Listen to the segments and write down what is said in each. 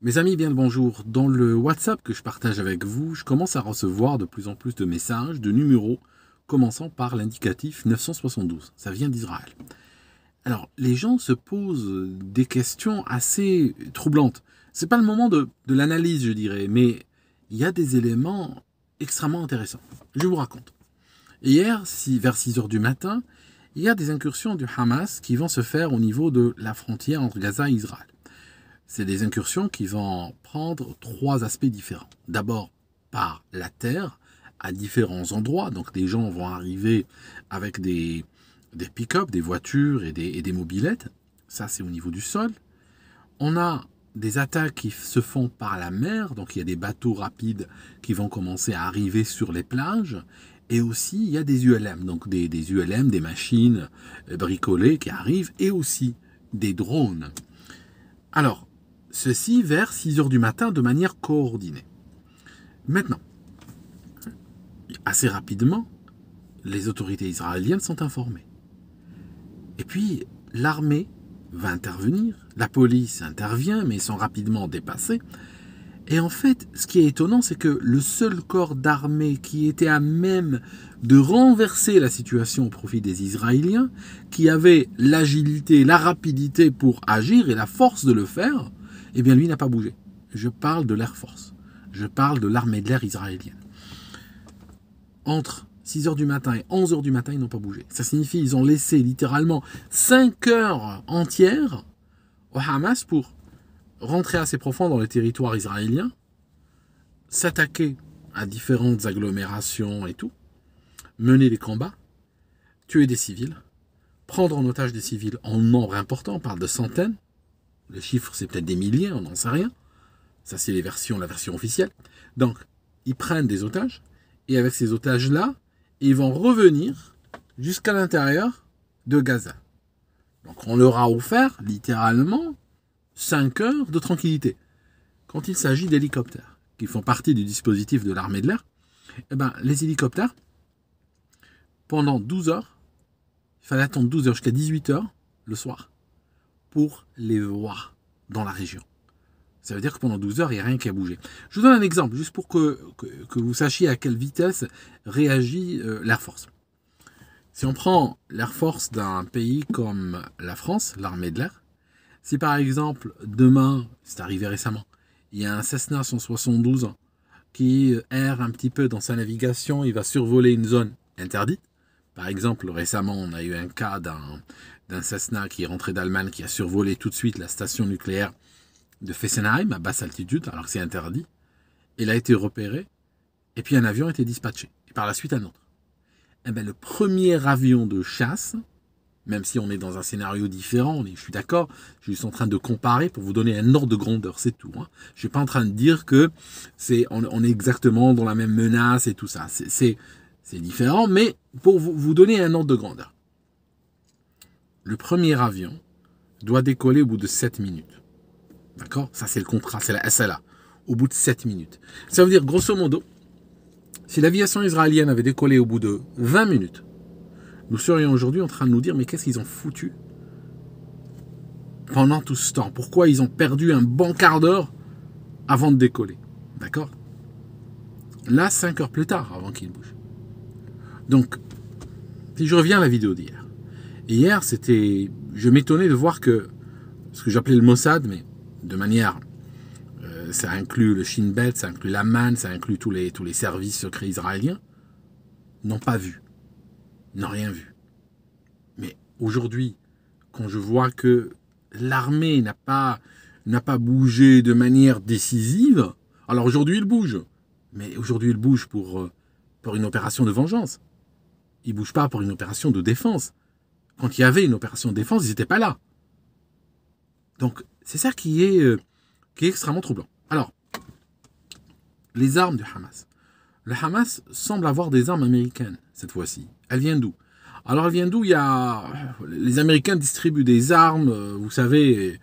Mes amis, bien le bonjour. Dans le WhatsApp que je partage avec vous, je commence à recevoir de plus en plus de messages, de numéros, commençant par l'indicatif 972. Ça vient d'Israël. Alors, les gens se posent des questions assez troublantes. C'est pas le moment de, l'analyse, je dirais, mais il y a des éléments extrêmement intéressants. Je vous raconte. Hier, vers 6 heures du matin, il y a des incursions du Hamas qui vont se faire au niveau de la frontière entre Gaza et Israël c'est des incursions qui vont prendre trois aspects différents. D'abord, par la terre, à différents endroits. Donc, des gens vont arriver avec des, des pick-up, des voitures et des, mobilettes. Ça, c'est au niveau du sol. On a des attaques qui se font par la mer, donc il y a des bateaux rapides qui vont commencer à arriver sur les plages, et aussi il y a des ULM, donc des, des ULM, des machines euh, bricolées qui arrivent, et aussi des drones. Alors, Ceci vers 6 heures du matin de manière coordonnée. Maintenant, assez rapidement, les autorités israéliennes sont informées. Et puis, l'armée va intervenir, la police intervient, mais ils sont rapidement dépassés. Et en fait, ce qui est étonnant, c'est que le seul corps d'armée qui était à même de renverser la situation au profit des Israéliens, qui avait l'agilité, la rapidité pour agir et la force de le faire, eh bien lui n'a pas bougé. Je parle de l'Air Force, je parle de l'armée de l'air israélienne. Entre 6h du matin et 11h du matin, ils n'ont pas bougé. Ça signifie qu'ils ont laissé littéralement 5 heures entières au Hamas pour rentrer assez profond dans le territoire israélien, s'attaquer à différentes agglomérations et tout, mener des combats, tuer des civils, prendre en otage des civils en nombre important, on parle de centaines, le chiffre, c'est peut-être des milliers, on n'en sait rien. Ça, c'est les versions, la version officielle. Donc, ils prennent des otages, et avec ces otages-là, ils vont revenir jusqu'à l'intérieur de Gaza. Donc, on leur a offert, littéralement, 5 heures de tranquillité. Quand il s'agit d'hélicoptères, qui font partie du dispositif de l'armée de l'air, eh ben, les hélicoptères, pendant 12 heures, il fallait attendre 12 heures jusqu'à 18 heures le soir, pour les voir dans la région. Ça veut dire que pendant 12 heures, il n'y a rien qui a bougé. Je vous donne un exemple, juste pour que, que, vous sachiez à quelle vitesse réagit euh, l'Air Force. Si on prend l'Air Force d'un pays comme la France, l'armée de l'air, si par exemple, demain, c'est arrivé récemment, il y a un Cessna 172 qui erre un petit peu dans sa navigation, il va survoler une zone interdite. Par exemple, récemment, on a eu un cas d'un d'un Cessna qui est rentré d'Allemagne, qui a survolé tout de suite la station nucléaire de Fessenheim à basse altitude, alors que c'est interdit. Il a été repéré, et puis un avion a été dispatché, et par la suite un autre. Eh bien, le premier avion de chasse, même si on est dans un scénario différent, je suis d'accord, je suis en train de comparer pour vous donner un ordre de grandeur, c'est tout. Je hein. Je suis pas en train de dire que c'est on, on, est exactement dans la même menace et tout ça. C'est différent, mais pour vous donner un ordre de grandeur le premier avion doit décoller au bout de 7 minutes. D'accord Ça, c'est le contrat, c'est la SLA. Au bout de 7 minutes. Ça veut dire, grosso modo, si l'aviation israélienne avait décollé au bout de 20 minutes, nous serions aujourd'hui en train de nous dire, mais qu'est-ce qu'ils ont foutu pendant tout ce temps Pourquoi ils ont perdu un bon quart d'heure avant de décoller D'accord Là, 5 heures plus tard, avant qu'ils bougent. Donc, si je reviens à la vidéo d'hier, Hier, c'était, je m'étonnais de voir que ce que j'appelais le Mossad, mais de manière, euh, ça inclut le Shin Bet, ça inclut l'Aman, ça inclut tous les, tous les services secrets israéliens, n'ont pas vu, n'ont rien vu. Mais aujourd'hui, quand je vois que l'armée n'a pas, n'a pas bougé de manière décisive, alors aujourd'hui il bouge, mais aujourd'hui il bouge pour, euh, pour une opération de vengeance. Il bouge pas pour une opération de défense quand il y avait une opération de défense, ils n'étaient pas là. Donc, c'est ça qui est, euh, extrêmement troublant. Alors, les armes du Hamas. Le Hamas semble avoir des armes américaines cette fois-ci. Elles viennent d'où Alors, elles viennent d'où Il y Les Américains distribuent des armes, euh, vous savez,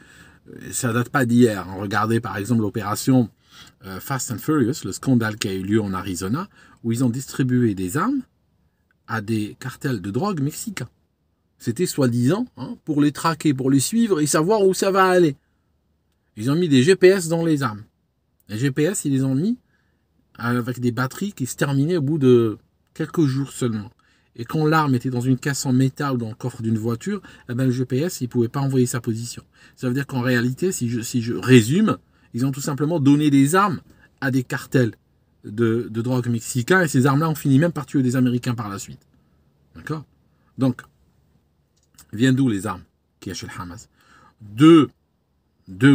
ça date pas d'hier. Hein. Regardez par exemple l'opération euh, Fast and Furious, le scandale qui a eu lieu en Arizona, où ils ont distribué des armes à des cartels de drogue mexicains. C'était soi-disant hein, pour les traquer, pour les suivre et savoir où ça va aller. Ils ont mis des GPS dans les armes. Les GPS, ils les ont mis avec des batteries qui se terminaient au bout de quelques jours seulement. Et quand l'arme était dans une caisse en métal ou dans le coffre d'une voiture, eh ben le GPS, il ne pouvait pas envoyer sa position. Ça veut dire qu'en réalité, si je, si je résume, ils ont tout simplement donné des armes à des cartels de, de drogue mexicains et ces armes-là ont fini même par tuer des Américains par la suite. D'accord Donc, vient d'où les armes qui achète le Hamas Deux,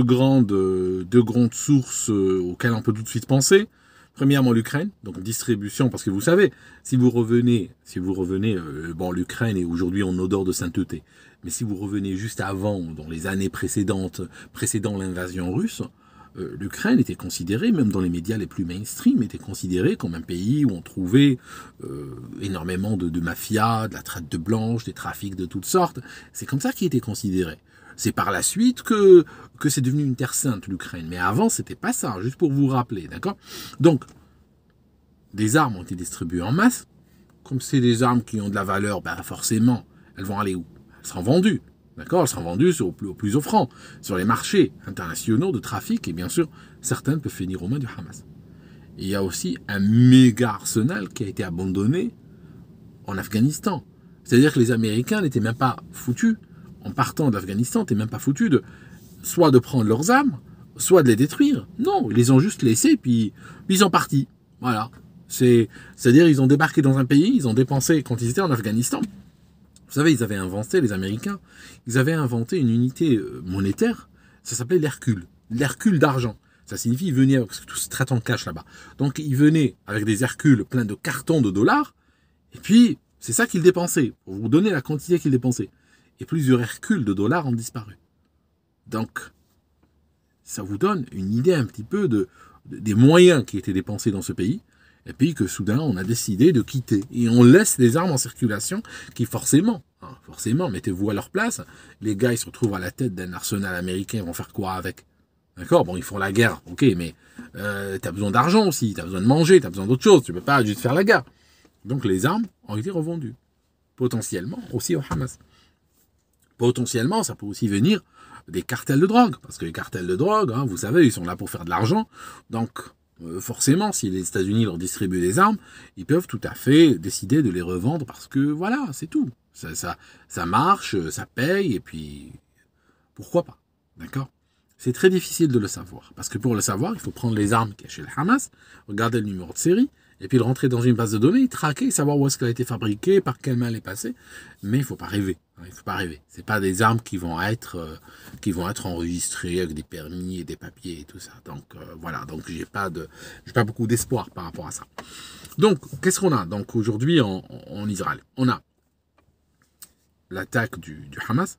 grandes, sources euh, auxquelles on peut tout de suite penser. Premièrement, l'Ukraine, donc distribution, parce que vous savez, si vous revenez, si vous revenez, euh, bon, l'Ukraine est aujourd'hui en odeur de sainteté, mais si vous revenez juste avant, dans les années précédentes, précédant l'invasion russe, euh, l'Ukraine était considérée, même dans les médias les plus mainstream, était considérée comme un pays où on trouvait euh, énormément de, mafias, de la traite de blanche, des trafics de toutes sortes. C'est comme ça qu'il était considéré. C'est par la suite que, que c'est devenu une terre sainte, l'Ukraine. Mais avant, c'était pas ça, juste pour vous rappeler, d'accord Donc, des armes ont été distribuées en masse. Comme c'est des armes qui ont de la valeur, ben forcément, elles vont aller où Elles seront vendues. D'accord Elles seront vendues au plus, offrant, sur les marchés internationaux de trafic, et bien sûr, certains peuvent finir aux mains du Hamas. il y a aussi un méga arsenal qui a été abandonné en Afghanistan. C'est-à-dire que les Américains n'étaient même pas foutus, en partant d'Afghanistan, n'étaient même pas foutus de soit de prendre leurs armes, soit de les détruire. Non, ils les ont juste laissés, puis, puis ils sont partis. Voilà. C'est-à-dire ils ont débarqué dans un pays, ils ont dépensé quand ils étaient en Afghanistan, vous savez, ils avaient inventé, les Américains, ils avaient inventé une unité euh, monétaire, ça s'appelait l'Hercule, l'Hercule d'argent. Ça signifie venir venaient, parce que tout se traite en cash là-bas. Donc ils venaient avec des Hercules pleins de cartons de dollars, et puis c'est ça qu'ils dépensaient, pour vous donner la quantité qu'ils dépensaient. Et plusieurs Hercules de dollars ont disparu. Donc, ça vous donne une idée un petit peu de, des moyens qui étaient dépensés dans ce pays, que soudain, on a décidé de quitter. Et on laisse des armes en circulation qui forcément, hein, forcément, mettez-vous à leur place, les gars, ils se retrouvent à la tête d'un arsenal américain, ils vont faire quoi avec D'accord Bon, ils font la guerre, ok, mais euh, t'as besoin d'argent aussi, t'as besoin de manger, t'as besoin d'autre chose, tu peux pas juste faire la guerre. Donc les armes ont été revendues, potentiellement aussi au Hamas. Potentiellement, ça peut aussi venir des cartels de drogue, parce que les cartels de drogue, hein, vous savez, ils sont là pour faire de l'argent. Donc, euh, forcément, si les États-Unis leur distribuent des armes, ils peuvent tout à fait décider de les revendre parce que voilà, c'est tout. Ça, ça, ça marche, ça paye, et puis pourquoi pas D'accord C'est très difficile de le savoir. Parce que pour le savoir, il faut prendre les armes cachées le Hamas, regarder le numéro de série, et puis de rentrer dans une base de données, traquer, savoir où est-ce qu'elle a été fabriquée, par quelle main elle est passée. Mais il ne faut pas rêver. Ce hein, il faut pas rêver. C'est pas des armes qui vont être euh, qui vont être enregistrées avec des permis et des papiers et tout ça. Donc euh, voilà. Donc j'ai pas de j'ai pas beaucoup d'espoir par rapport à ça. Donc qu'est-ce qu'on a donc aujourd'hui en, Israël On a l'attaque du Hamas,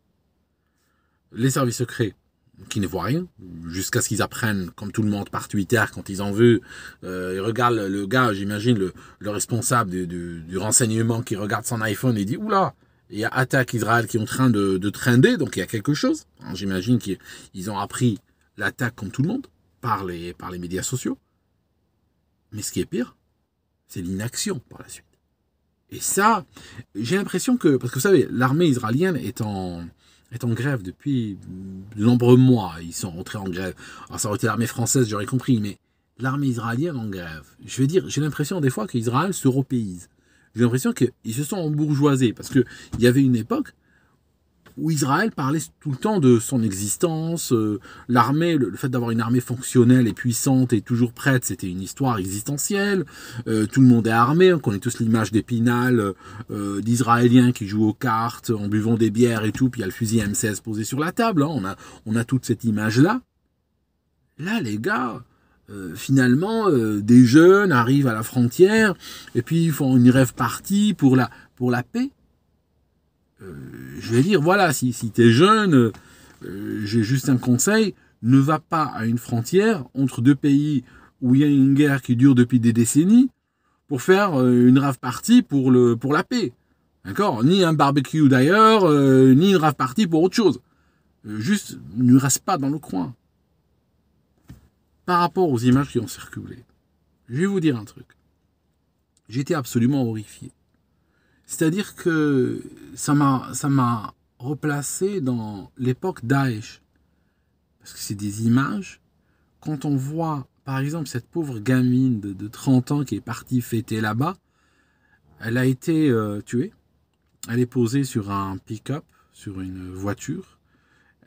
les services secrets qui ne voient rien, jusqu'à ce qu'ils apprennent, comme tout le monde, par Twitter, quand ils en veulent. Euh, ils regardent le gars, j'imagine, le, responsable du, renseignement qui regarde son iPhone et dit Oula, il y a attaque Israël qui est en train de, de trender, donc il y a quelque chose. Hein, j'imagine qu'ils ont appris l'attaque, comme tout le monde, par par les médias sociaux. Mais ce qui est pire, c'est l'inaction par la suite. Et ça, j'ai l'impression que, parce que vous savez, l'armée israélienne est en, est en grève depuis de nombreux mois. Ils sont rentrés en grève. Alors ça aurait été l'armée française, j'aurais compris, mais l'armée israélienne en grève. Je veux dire, j'ai l'impression des fois qu'Israël s'européise. J'ai l'impression qu'ils se sont bourgeoisés, parce qu'il y avait une époque où Israël parlait tout le temps de son existence, euh, l'armée, le, fait d'avoir une armée fonctionnelle et puissante et toujours prête, c'était une histoire existentielle, euh, tout le monde est armé, hein, on connaît tous l'image d'Épinal, d'Israélien euh, d'Israéliens qui jouent aux cartes en buvant des bières et tout, puis il y a le fusil M16 posé sur la table, hein. on, a, on a toute cette image-là. Là, les gars, finalement, des jeunes arrivent à la frontière et puis ils font une rêve partie pour la, pour la paix je vais dire, voilà, si, si tu es jeune, euh, j'ai juste un conseil, ne va pas à une frontière entre deux pays où il y a une guerre qui dure depuis des décennies pour faire euh, une rave partie pour, pour la paix. D'accord Ni un barbecue d'ailleurs, euh, ni une rave partie pour autre chose. juste, ne reste pas dans le coin. Par rapport aux images qui ont circulé, je vais vous dire un truc. J'étais absolument horrifié. C'est-à-dire que ça m'a ça m'a replacé dans l'époque Daesh. Parce que c'est des images. Quand on voit, par exemple, cette pauvre gamine de, 30 ans qui est partie fêter là-bas, elle a été euh, tuée. Elle est posée sur un pick-up, sur une voiture.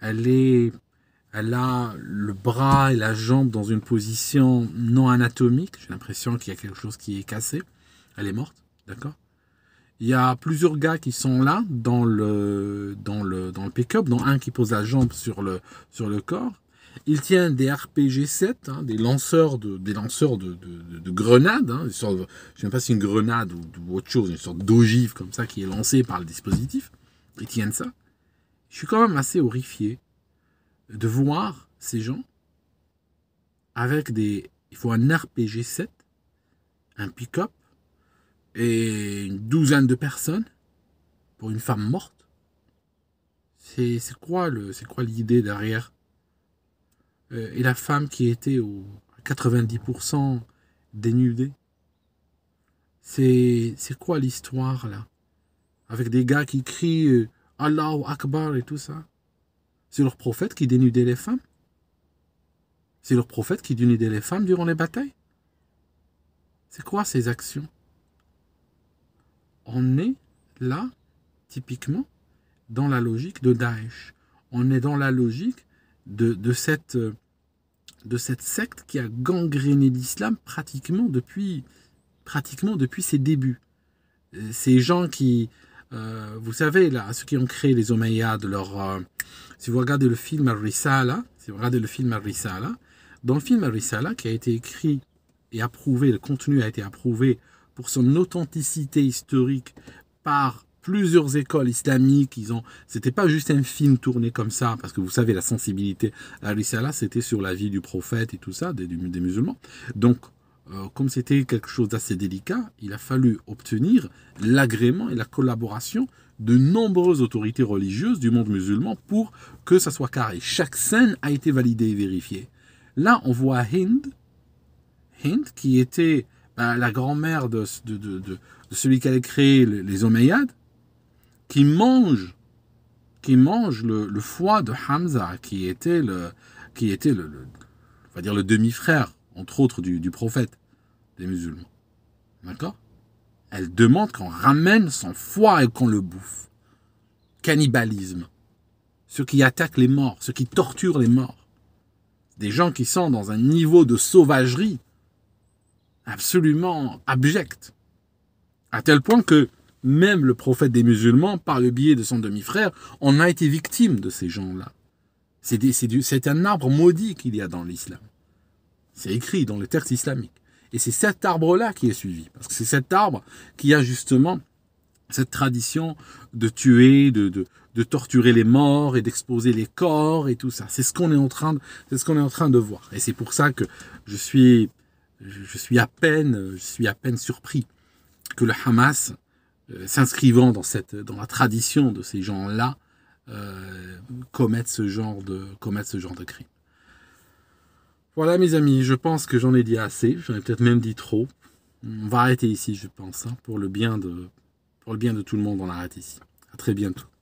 Elle est elle a le bras et la jambe dans une position non anatomique. J'ai l'impression qu'il y a quelque chose qui est cassé. Elle est morte, d'accord il y a plusieurs gars qui sont là dans le, dans le, dans le pick-up, dont un qui pose la jambe sur le, sur le corps. Il tient des RPG-7, hein, des lanceurs de, des lanceurs de, de, grenades. Hein, je ne sais même pas si une grenade ou, ou autre chose, une sorte d'ogive comme ça qui est lancée par le dispositif. Ils tiennent ça. Je suis quand même assez horrifié de voir ces gens avec des. Il faut un RPG-7, un pick-up, et une douzaine de personnes pour une femme morte. C'est quoi l'idée derrière euh, Et la femme qui était au 90% dénudée C'est quoi l'histoire là Avec des gars qui crient euh, Allah ou Akbar et tout ça C'est leur prophète qui dénudait les femmes C'est leur prophète qui dénudait les femmes durant les batailles C'est quoi ces actions on est là, typiquement, dans la logique de Daesh. On est dans la logique de, de cette, euh, secte qui a gangréné l'islam pratiquement depuis, pratiquement depuis ses débuts. Euh, ces gens qui, euh, vous savez, là, ceux qui ont créé les Omeyyades, leur, si vous regardez le film ar risala si vous regardez le film dans le film ar risala qui a été écrit et approuvé, le contenu a été approuvé pour son authenticité historique par plusieurs écoles islamiques. Ils ont, c'était pas juste un film tourné comme ça, parce que vous savez, la sensibilité à Risala, c'était sur la vie du prophète et tout ça, des, musulmans. Donc, euh, comme c'était quelque chose d'assez délicat, il a fallu obtenir l'agrément et la collaboration de nombreuses autorités religieuses du monde musulman pour que ça soit carré. Chaque scène a été validée et vérifiée. Là, on voit Hind, Hind qui était la grand-mère de, celui qui allait créé les, Omeyyades, qui mange, qui mange le, foie de Hamza, qui était le, qui était le, va dire le demi-frère, entre autres, du, du prophète des musulmans. D'accord Elle demande qu'on ramène son foie et qu'on le bouffe. Cannibalisme. Ceux qui attaquent les morts, ceux qui torturent les morts. Des gens qui sont dans un niveau de sauvagerie absolument abjecte. À tel point que même le prophète des musulmans, par le biais de son demi-frère, en a été victime de ces gens-là. C'est un arbre maudit qu'il y a dans l'islam. C'est écrit dans les textes islamiques. Et c'est cet arbre-là qui est suivi. Parce que c'est cet arbre qui a justement cette tradition de tuer, de, de, torturer les morts et d'exposer les corps et tout ça. C'est ce qu'on est c'est ce qu'on est en train de voir. Et c'est pour ça que je suis je suis à peine, je suis à peine surpris que le Hamas, euh, s'inscrivant dans cette, dans la tradition de ces gens-là, euh, commette ce genre de, ce genre de crime. Voilà, mes amis, je pense que j'en ai dit assez. J'en ai peut-être même dit trop. On va arrêter ici, je pense, hein, pour le bien de, pour le bien de tout le monde. On arrête ici. À très bientôt.